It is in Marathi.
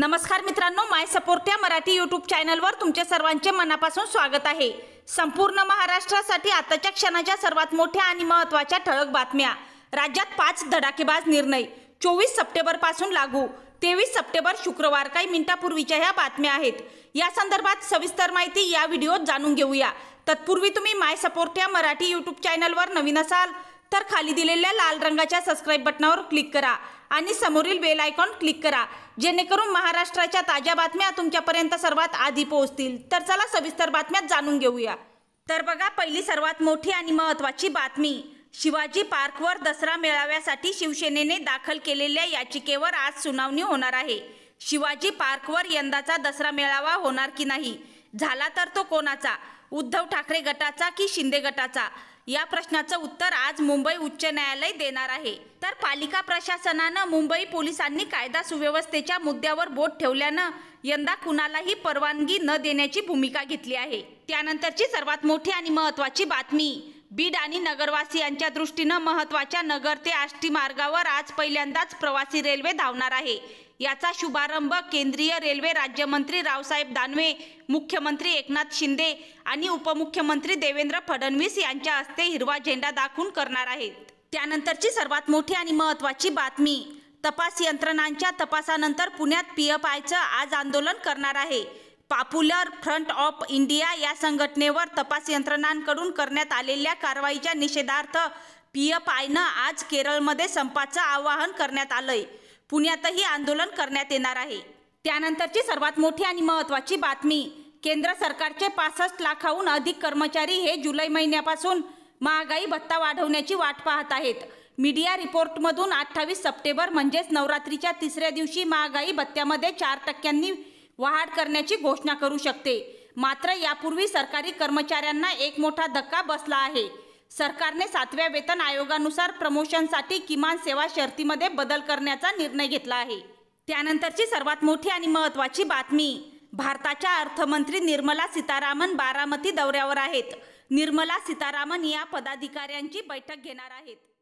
नमस्कार मित्रांनो माय सपोर्ट या मराठी यूट्यूब चॅनलवर तुमचे सर्वांचे मनापासून स्वागत आहे संपूर्ण महाराष्ट्रासाठी आताच्या क्षणाच्या सर्वात मोठ्या आणि महत्वाच्या ठळक बातम्या राज्यात पाच धडाकेबाज निर्णय चोवीस पासून लागू तेवीस सप्टेंबर शुक्रवार काही मिनिटापूर्वीच्या ह्या बातम्या आहेत या संदर्भात सविस्तर माहिती या व्हिडिओत जाणून घेऊया तत्पूर्वी तुम्ही माय सपोर्ट या मराठी यूट्यूब चॅनलवर नवीन असाल तर खाली दिलेल्या लाल रंगाच्या सबस्क्राईब बटनावर क्लिक करा आणि समोरील बेल आयकॉन क्लिक करा जेणेकरून महाराष्ट्राच्या ताज्या बातम्या तुमच्यापर्यंत सर्वात आधी पोहोचतील तर चला सविस्तर बातम्या जाणून घेऊया तर बघा पहिली सर्वात मोठी आणि महत्त्वाची बातमी शिवाजी पार्कवर दसरा मेळाव्यासाठी शिवसेनेने दाखल केलेल्या याचिकेवर आज सुनावणी होणार आहे शिवाजी पार्कवर यंदाचा दसरा मेळावा होणार की नाही झाला तर तो कोणाचा उद्धव ठाकरे गटाचा की शिंदे गटाचा या प्रश्नाचं उत्तर आज मुंबई उच्च न्यायालय देणार आहे तर पालिका प्रशासनानं मुंबई पोलिसांनी कायदा सुव्यवस्थेच्या मुद्द्यावर बोट ठेवल्यानं यंदा कुणालाही परवानगी न देण्याची भूमिका घेतली आहे त्यानंतरची सर्वात मोठी आणि महत्त्वाची बातमी बीड आणि यांच्या दृष्टीनं महत्वाच्या नगर ते आष्टी मार्गावर आज पहिल्यांदाच प्रवासी रेल्वे धावणार आहे याचा शुभारंभ केंद्रीय रेल्वे राज्यमंत्री रावसाहेब दानवे मुख्यमंत्री एकनाथ शिंदे आणि उपमुख्यमंत्री देवेंद्र फडणवीस यांच्या हस्ते हिरवा झेंडा दाखवून करणार आहेत त्यानंतरची सर्वात मोठी आणि महत्त्वाची बातमी तपास यंत्रणांच्या तपासानंतर पुण्यात पी एफ आयचं आज आंदोलन करणार आहे पॉप्युलर फ्रंट ऑफ इंडिया या संघटनेवर तपास यंत्रणांकडून करण्यात आलेल्या कारवाईच्या निषेधार्थ पी एफ आयनं आज केरळमध्ये संपाचं आवाहन करण्यात आलंय पुण्यातही आंदोलन करण्यात येणार आहे त्यानंतरची सर्वात मोठी आणि महत्त्वाची बातमी केंद्र सरकारचे पासष्ट लाखाहून अधिक कर्मचारी हे जुलै महिन्यापासून महागाई भत्ता वाढवण्याची वाट पाहत आहेत मीडिया रिपोर्टमधून अठ्ठावीस सप्टेंबर म्हणजेच नवरात्रीच्या तिसऱ्या दिवशी महागाई भत्त्यामध्ये चार टक्क्यांनी वाढ करण्याची घोषणा करू शकते मात्र यापूर्वी सरकारी कर्मचाऱ्यांना एक मोठा धक्का बसला आहे सरकारने सातव्या वेतन आयोगानुसार प्रमोशनसाठी किमान सेवा शर्तीमध्ये बदल करण्याचा निर्णय घेतला आहे त्यानंतरची सर्वात मोठी आणि महत्त्वाची बातमी भारताच्या अर्थमंत्री निर्मला सीतारामन बारामती दौऱ्यावर आहेत निर्मला सीतारामन या पदाधिकाऱ्यांची बैठक घेणार आहेत